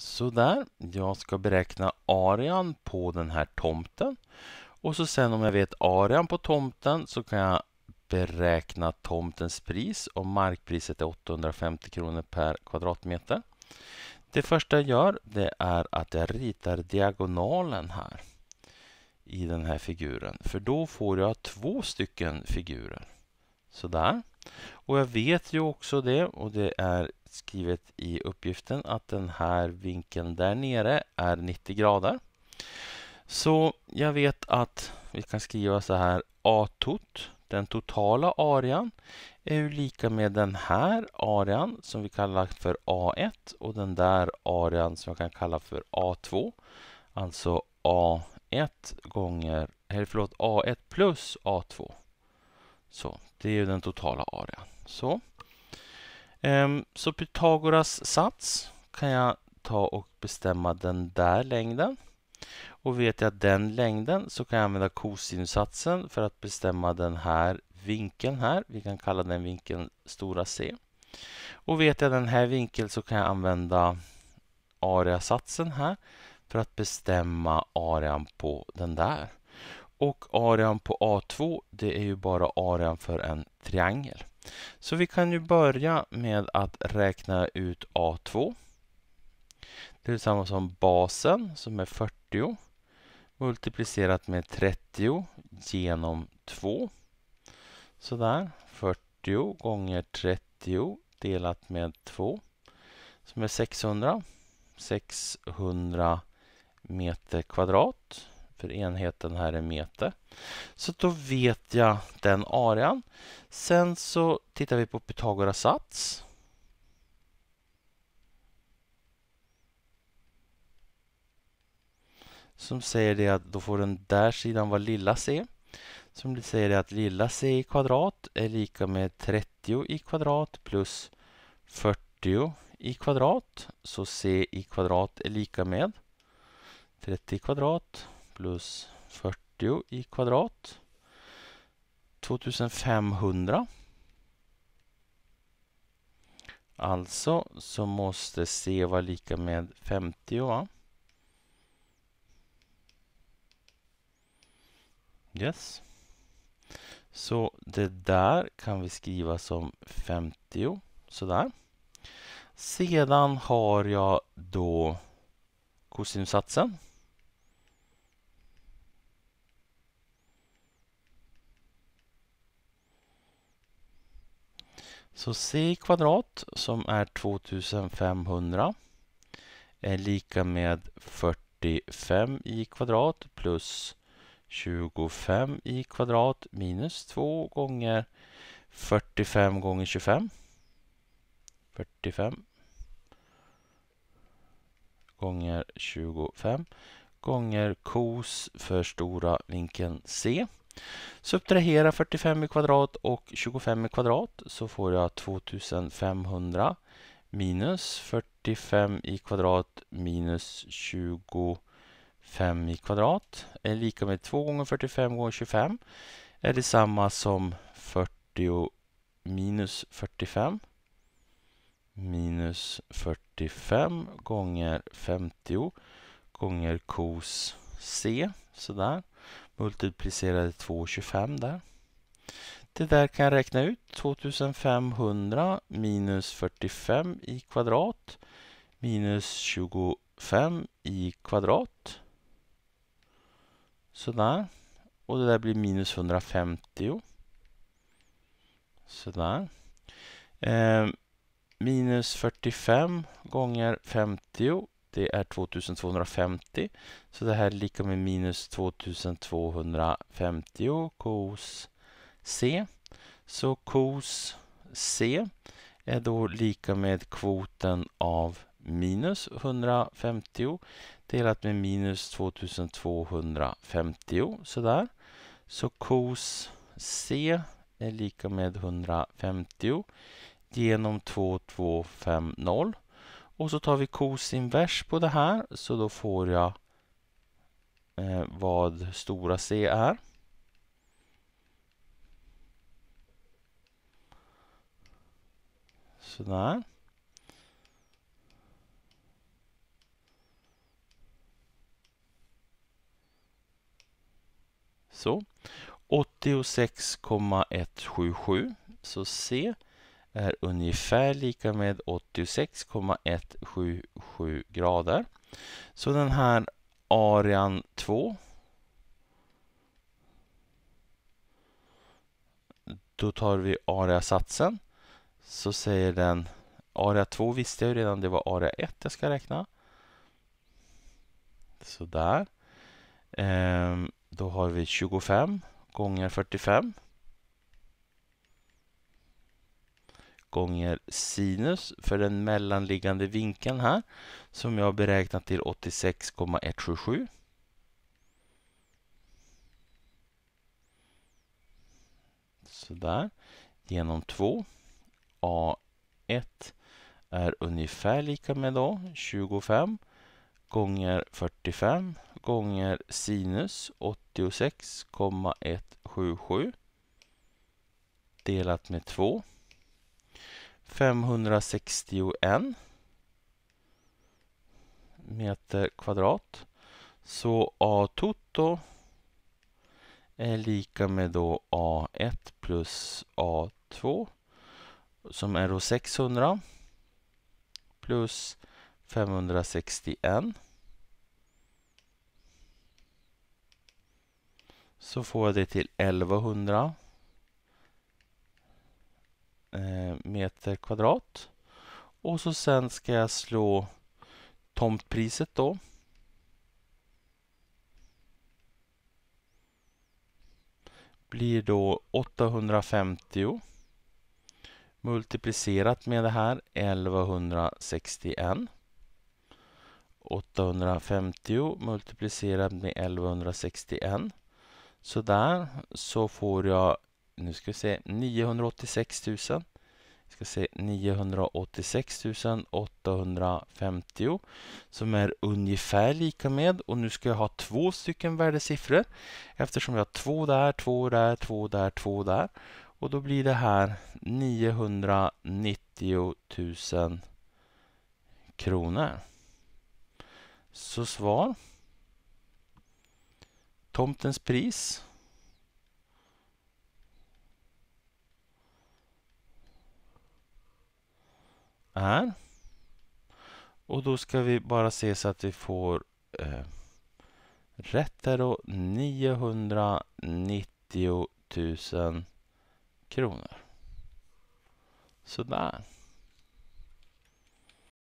Sådär, jag ska beräkna arean på den här tomten. Och så sen om jag vet arean på tomten så kan jag beräkna tomtens pris om markpriset är 850 kronor per kvadratmeter. Det första jag gör det är att jag ritar diagonalen här i den här figuren. För då får jag två stycken figurer. Sådär. Och jag vet ju också det och det är skrivet i uppgiften att den här vinkeln där nere är 90 grader. Så jag vet att vi kan skriva så här A-tot, den totala arean, är ju lika med den här arean som vi kallar för A1 och den där arean som jag kan kalla för A2. Alltså A1 gånger, eller förlåt, A1 plus A2. Så, det är ju den totala arean. Så. Ehm, så Pythagoras sats kan jag ta och bestämma den där längden. Och vet jag den längden så kan jag använda kosinussatsen för att bestämma den här vinkeln här. Vi kan kalla den vinkeln stora C. Och vet jag den här vinkeln så kan jag använda areasatsen här för att bestämma arean på den där och arean på A2 det är ju bara arean för en triangel. Så vi kan ju börja med att räkna ut A2. Det är samma som basen som är 40 multiplicerat med 30 genom 2. Sådär, 40 gånger 30 delat med 2 som är 600. 600 meter kvadrat för enheten här är meter. Så då vet jag den arean. Sen så tittar vi på Pythagoras sats. Som säger det att då får den där sidan vara lilla c. Som säger det att lilla c i kvadrat är lika med 30 i kvadrat plus 40 i kvadrat. Så c i kvadrat är lika med 30 i kvadrat plus 40 i kvadrat. 2500. Alltså så måste C vara lika med 50 va? Yes. Så det där kan vi skriva som 50 sådär. Sedan har jag då kosinsatsen. Så c kvadrat som är 2500 är lika med 45 i kvadrat plus 25 i kvadrat minus 2 gånger 45 gånger 25. 45 gånger 25 gånger kos för stora vinkeln C. Subtrahera 45 i kvadrat och 25 i kvadrat så får jag 2500 minus 45 i kvadrat minus 25 i kvadrat är lika med 2 gånger 45 gånger 25 är detsamma som 40 minus 45 minus 45 gånger 50 gånger kos c sådär multiplicerade 2,25 där. Det där kan jag räkna ut. 2500 minus 45 i kvadrat minus 25 i kvadrat. Sådär. Och det där blir minus 150. Sådär. Eh, minus 45 gånger 50 det är 2250. Så det här är lika med minus 2250 kos C. Så kos C är då lika med kvoten av minus 150 delat med minus 2250 sådär. Så kos C är lika med 150 genom 2250 och så tar vi kosinvers på det här så då får jag eh, vad stora C är. Sådär. Så. 86,177 så C är ungefär lika med 86,177 grader. Så den här arean 2 Då tar vi areasatsen. Så säger den area 2 visste jag redan det var area 1 jag ska räkna. Sådär. Ehm, då har vi 25 gånger 45. gånger sinus för den mellanliggande vinkeln här som jag har beräknat till 86,177. Sådär, genom 2. A1 är ungefär lika med då 25 gånger 45 gånger sinus 86,177 delat med 2 561 meter kvadrat. Så A toto är lika med då A1 plus A2 som är då 600 plus 561. Så får jag det till 1100 Eh, meter kvadrat. Och så sen ska jag slå tomtpriset då. Blir då 850 multiplicerat med det här 1161. 850 multiplicerat med 1161. Sådär så får jag nu ska vi se 986 000. Vi ska se 986 850 som är ungefär lika med och nu ska jag ha två stycken värdesiffror eftersom jag har två där, två där, två där, två där och då blir det här 990 000 kronor. Så svar. Tomtens pris är. Och då ska vi bara se så att vi får eh, rätt här då. 990 000 kronor. Sådär.